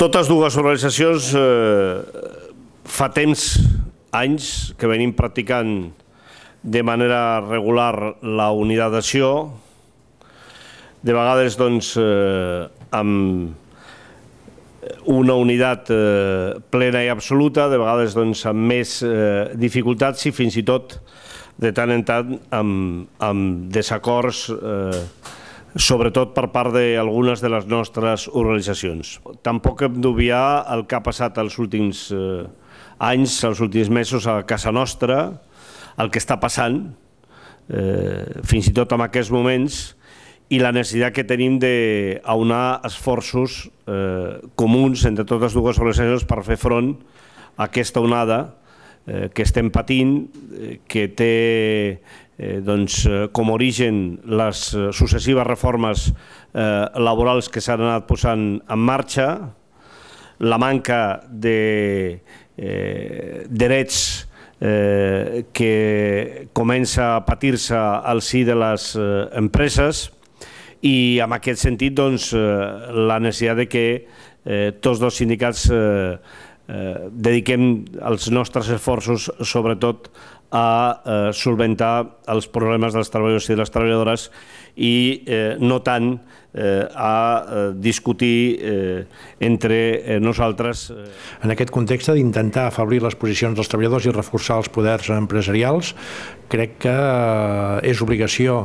Totes dues organitzacions eh, fa temps, anys, que venim practicant de manera regular la d'acció. de vegades doncs, eh, amb una unitat eh, plena i absoluta, de vegades doncs, amb més eh, dificultats i fins i tot de tant en tant amb, amb desacords eh, sobretot per part d'algunes de les nostres organitzacions. Tampoc hem d'obviar el que ha passat els últims eh, anys, els últims mesos a casa nostra, el que està passant, eh, fins i tot en aquests moments, i la necessitat que tenim d'aunar esforços eh, comuns entre totes dues organitzacions per fer front a aquesta onada Eh, que estem patint, eh, que té eh, doncs, com a origen les successives reformes eh, laborals que s'han anat posant en marxa, la manca de eh, drets eh, que comença a patir-se al si de les empreses i en aquest sentit doncs, la necessitat de que eh, tots dos sindicats eh, Eh, dediquem els nostres esforços sobretot a eh, solventar els problemes dels treballadors i de les treballadores i eh, no tant eh, a eh, discutir eh, entre eh, nosaltres. Eh. En aquest context d'intentar afablir les posicions dels treballadors i reforçar els poders empresarials, crec que és obligació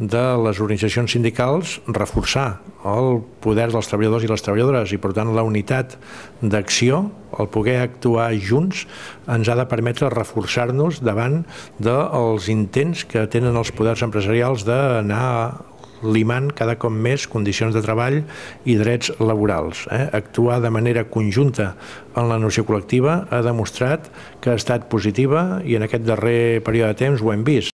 de les organitzacions sindicals reforçar el poder dels treballadors i les treballadores i, per tant, la unitat d'acció, el poder actuar junts, ens ha de permetre reforçar-nos davant parlant dels intents que tenen els poders empresarials d'anar limant cada cop més condicions de treball i drets laborals. Eh? Actuar de manera conjunta en la negociació col·lectiva ha demostrat que ha estat positiva i en aquest darrer període de temps ho hem vist.